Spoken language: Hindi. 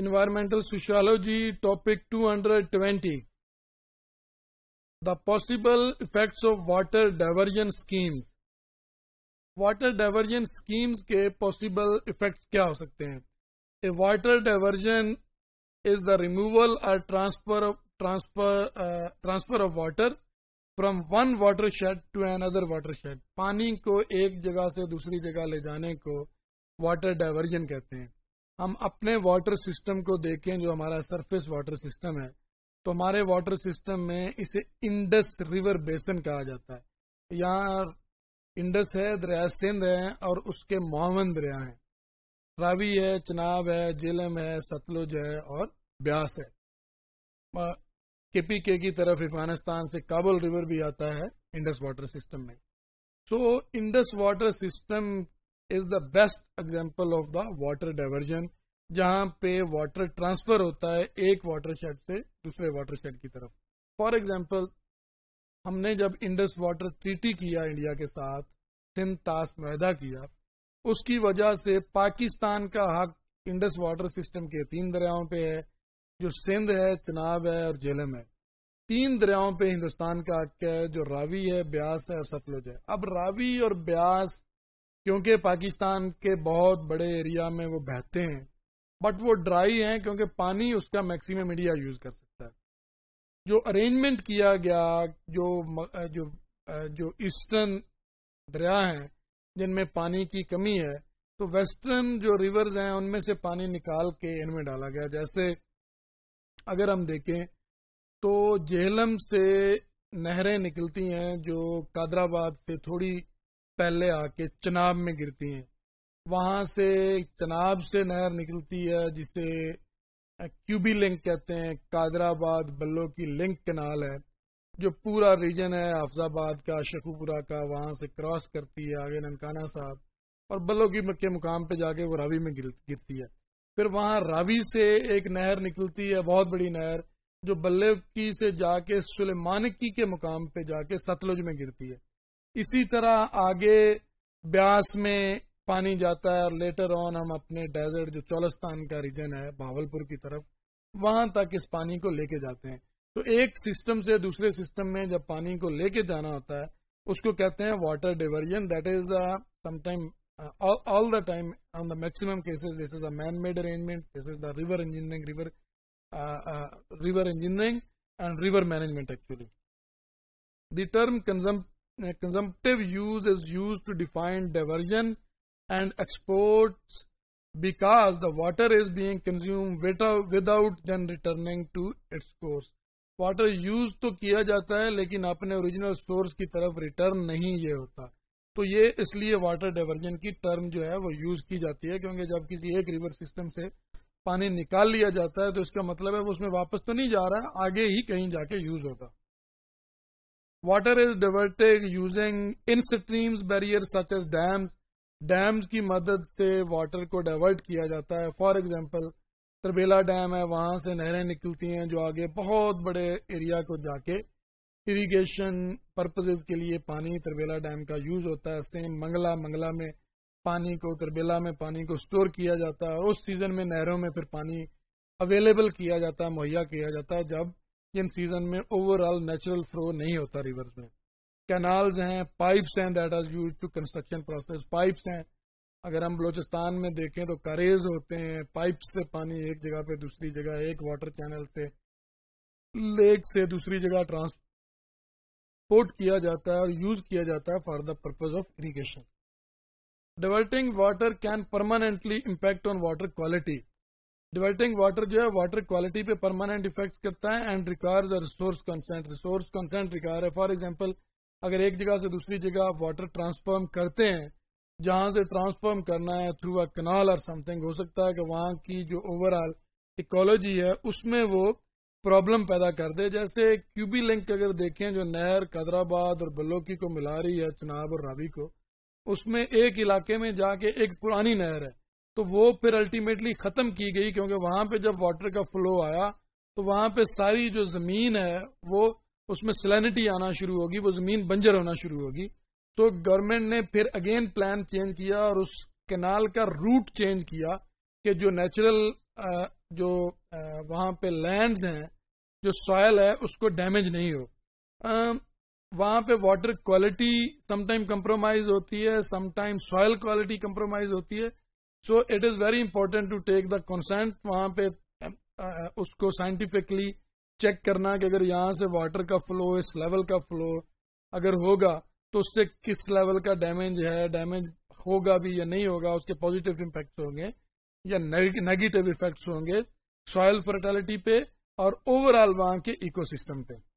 environmental sociology topic 220 the possible effects of water diversion schemes water diversion schemes के पॉसिबल इफेक्ट्स क्या हो सकते हैं a water diversion is the removal और transfer transfer transfer of water from one watershed to another watershed पानी को एक जगह से दूसरी जगह ले जाने को वाटर डाइवर्जन कहते हैं हम अपने वाटर सिस्टम को देखें जो हमारा सरफेस वाटर सिस्टम है तो हमारे वाटर सिस्टम में इसे इंडस रिवर बेसन कहा जाता है यहाँ इंडस है दरिया सिंध है और उसके मोहम्मद दरिया है रावी है चनाब है जेलम है सतलुज है और ब्यास है केपी के की तरफ अफगानिस्तान से काबुल रिवर भी आता है इंडस वाटर सिस्टम में so so, Indus water system is the best example of the water diversion जहां पे वाटर ट्रांसफर होता है एक वाटर शेड से दूसरे वाटर शेड की तरफ फॉर एग्जाम्पल हमने जब इंडस वाटर ट्रीटी किया इंडिया के साथ सिंध तास मैदा किया उसकी वजह से पाकिस्तान का हक इंडस वाटर सिस्टम के तीन दरियाओं पे है जो सिंध है चनाब है और झेलम है तीन दरियाओं पे हिंदुस्तान का हक है जो रावी है ब्यास है और सतलुज है अब रावी और ब्यास क्योंकि पाकिस्तान के बहुत बड़े एरिया में वो बहते हैं बट वो ड्राई हैं क्योंकि पानी उसका मैक्सिमम इंडिया यूज कर सकता है जो अरेंजमेंट किया गया जो जो जो ईस्टर्न दरिया हैं जिनमें पानी की कमी है तो वेस्टर्न जो रिवर्स हैं उनमें से पानी निकाल के इनमें डाला गया जैसे अगर हम देखें तो जेहलम से नहरें निकलती हैं जो कादराबाद से थोड़ी पहले आके चनाब में गिरती हैं वहां से चनाब से नहर निकलती है जिसे क्यूबी लिंक कहते हैं कादराबाद बल्लो की लिंक कनाल है जो पूरा रीजन है हाफजाबाद का शेखुपुरा का वहां से क्रॉस करती है आगे ननकाना साहब और बल्लो की मक्के मुकाम पे जाके वो रावी में गिरती है फिर वहां रावी से एक नहर निकलती है बहुत बड़ी नहर जो बल्ले की से जाके सुलेमानकी के मुकाम पे जाके सतलुज में गिरती है इसी तरह आगे ब्यास में पानी जाता है और लेटर ऑन हम अपने डेजर्ट जो चौलस्तान का रीजन है भावलपुर की तरफ वहां तक इस पानी को लेके जाते हैं तो एक सिस्टम से दूसरे सिस्टम में जब पानी को लेके जाना होता है उसको कहते हैं वाटर डिवर्जन दैट इज समाइम all the time on the maximum cases this is a man made arrangement this is the river engineering river river engineering and river management actually the term uh, use is use to to define and export because the water is being consume consumed without, without then returning to water use तो किया जाता है लेकिन अपने ओरिजिनल सोर्स की तरफ रिटर्न नहीं ये होता तो ये इसलिए वाटर डाइवर्जन की टर्म जो है वो यूज की जाती है क्योंकि जब किसी एक रिवर सिस्टम से पानी निकाल लिया जाता है तो इसका मतलब है वो उसमें वापस तो नहीं जा रहा है आगे ही कहीं जाके यूज होगा water is diverted using in streams barrier such as dams dams की मदद से वाटर को डाइवर्ट किया जाता है फॉर एग्जाम्पल त्रिबेला डैम है वहां से नहरें निकलती हैं जो आगे बहुत बड़े एरिया को जाके इरीगेशन पर्पजेज के लिए पानी त्रिबेला डैम का यूज होता है सेम मंगला मंगला में पानी को त्रिबेला में पानी को स्टोर किया जाता है उस सीजन में नहरों में फिर पानी अवेलेबल किया जाता है मुहैया किया जाता है जब इन सीजन में ओवरऑल नेचुरल फ्लो नहीं होता रिवर्स में कैनाल्स हैं पाइप्स हैं that are use to construction process pipes हैं अगर हम बलोचिस्तान में देखें तो करेज होते हैं पाइप से पानी एक जगह पे दूसरी जगह एक वाटर चैनल से लेक से दूसरी जगह ट्रांसपोर्ट किया जाता है और यूज किया जाता है for the purpose of irrigation diverting water can permanently impact on water quality diverting water जो है वाटर क्वालिटी पे परमानेंट इफेक्ट करता है and requires resource consent resource consent require है फॉर एग्जाम्पल अगर एक जगह से दूसरी जगह आप वाटर ट्रांसफॉर्म करते हैं जहां से ट्रांसफॉर्म करना है थ्रू अ कनाल और समथिंग हो सकता है कि वहां की जो ओवरऑल इकोलॉजी है उसमें वो प्रॉब्लम पैदा कर दे जैसे क्यूबी लिंक अगर देखें जो नहर कदराबाद और बलोकी को मिला रही है चनाब और रावी को उसमें एक इलाके में जाके एक पुरानी नहर है तो वो फिर अल्टीमेटली खत्म की गई क्योंकि वहां पे जब वाटर का फ्लो आया तो वहां पे सारी जो जमीन है वो उसमें सिलेनिटी आना शुरू होगी वो जमीन बंजर होना शुरू होगी तो गवर्नमेंट ने फिर अगेन प्लान चेंज किया और उस कैनाल का रूट चेंज किया कि जो नेचुरल जो वहां पे लैंड्स हैं जो सॉयल है उसको डैमेज नहीं हो वहां पे वाटर क्वालिटी समटाइम कंप्रोमाइज होती है समटाइम सॉयल क्वालिटी कंप्रोमाइज होती है so it is very important to take the consent वहां पे उसको साइंटिफिकली चेक करना कि अगर यहां से वाटर का फ्लो इस लेवल का फ्लो अगर होगा तो उससे किस लेवल का डैमेज है डैमेज होगा भी या नहीं होगा उसके पॉजिटिव इम्पैक्ट होंगे या नेगेटिव इफेक्ट्स होंगे सॉयल फर्टिलिटी पे और ओवरऑल वहां के इकोसिस्टम पे